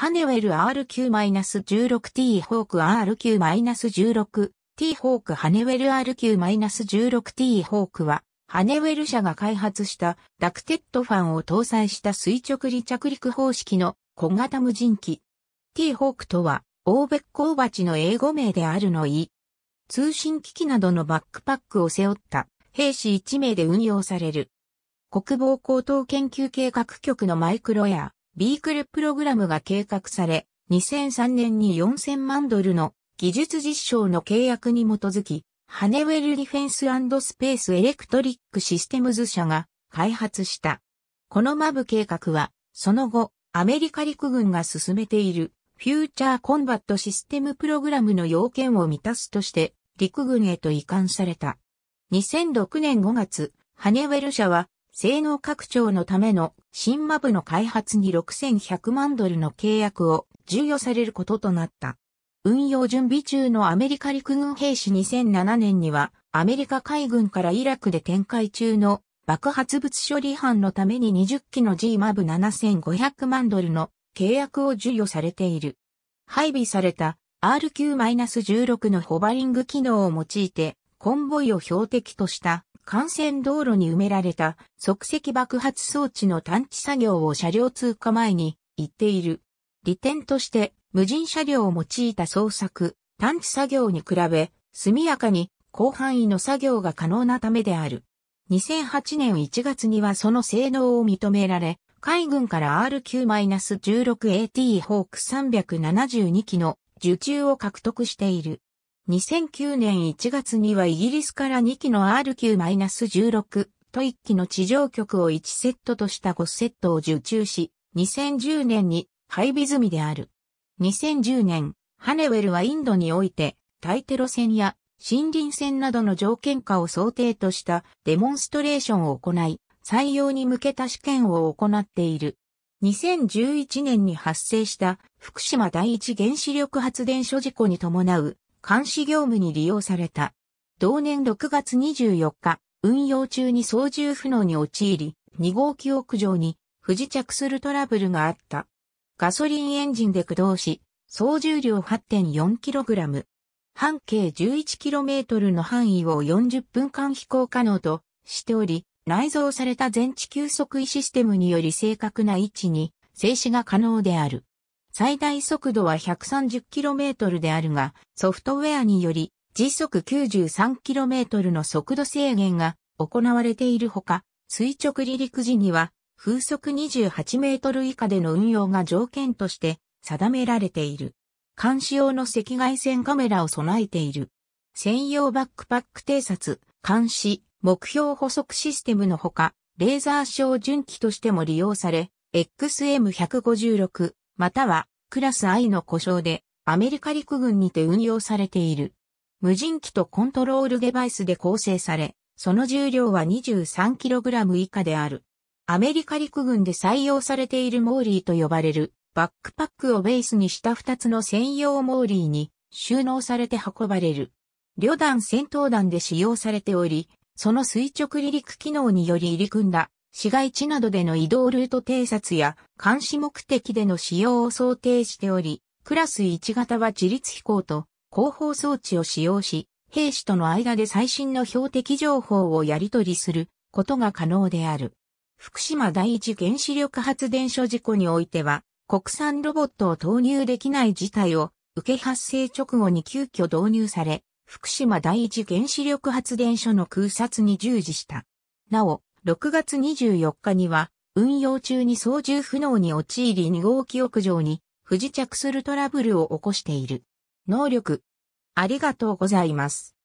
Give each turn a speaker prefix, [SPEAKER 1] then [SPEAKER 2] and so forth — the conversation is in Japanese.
[SPEAKER 1] ハネウェル RQ-16T ホーク RQ-16T ホークハネウェル RQ-16T ホークは、ハネウェル社が開発したダクテッドファンを搭載した垂直離着陸方式の小型無人機。T ホークとは、オーベッコーバチの英語名であるのい。通信機器などのバックパックを背負った兵士1名で運用される。国防高等研究計画局のマイクロエア、ビークルプログラムが計画され、2003年に4000万ドルの技術実証の契約に基づき、ハネウェルディフェンススペースエレクトリックシステムズ社が開発した。このマブ計画は、その後、アメリカ陸軍が進めているフューチャーコンバットシステムプログラムの要件を満たすとして、陸軍へと移管された。2006年5月、ハネウェル社は性能拡張のための新マブの開発に6100万ドルの契約を授与されることとなった。運用準備中のアメリカ陸軍兵士2007年にはアメリカ海軍からイラクで展開中の爆発物処理班のために20機の G マブ7500万ドルの契約を授与されている。配備された RQ-16 のホバリング機能を用いてコンボイを標的とした幹線道路に埋められた即席爆発装置の探知作業を車両通過前に行っている。利点として無人車両を用いた捜索、探知作業に比べ速やかに広範囲の作業が可能なためである。2008年1月にはその性能を認められ、海軍から RQ-16AT ホーク372機の受注を獲得している。2009年1月にはイギリスから2機の RQ-16 と1機の地上局を1セットとした5セットを受注し、2010年に配備済みである。2010年、ハネウェルはインドにおいて、対テロ戦や森林戦などの条件下を想定としたデモンストレーションを行い、採用に向けた試験を行っている。2011年に発生した福島第一原子力発電所事故に伴う監視業務に利用された。同年6月24日、運用中に操縦不能に陥り、2号機屋上に不時着するトラブルがあった。ガソリンエンジンで駆動し、総重量 8.4kg。半径 11km の範囲を40分間飛行可能としており、内蔵された全地球測位システムにより正確な位置に静止が可能である。最大速度は 130km であるが、ソフトウェアにより時速 93km の速度制限が行われているほか、垂直離陸時には風速28メートル以下での運用が条件として定められている。監視用の赤外線カメラを備えている。専用バックパック偵察、監視、目標補足システムのほか、レーザー照準器としても利用され、XM156、またはクラス I の故障でアメリカ陸軍にて運用されている。無人機とコントロールデバイスで構成され、その重量は 23kg 以下である。アメリカ陸軍で採用されているモーリーと呼ばれるバックパックをベースにした2つの専用モーリーに収納されて運ばれる。旅団戦闘団で使用されており、その垂直離陸機能により入り組んだ市街地などでの移動ルート偵察や監視目的での使用を想定しており、クラス1型は自律飛行と広報装置を使用し、兵士との間で最新の標的情報をやり取りすることが可能である。福島第一原子力発電所事故においては、国産ロボットを投入できない事態を受け発生直後に急遽導入され、福島第一原子力発電所の空撮に従事した。なお、6月24日には、運用中に操縦不能に陥り2号機屋上に不時着するトラブルを起こしている。能力。ありがとうございます。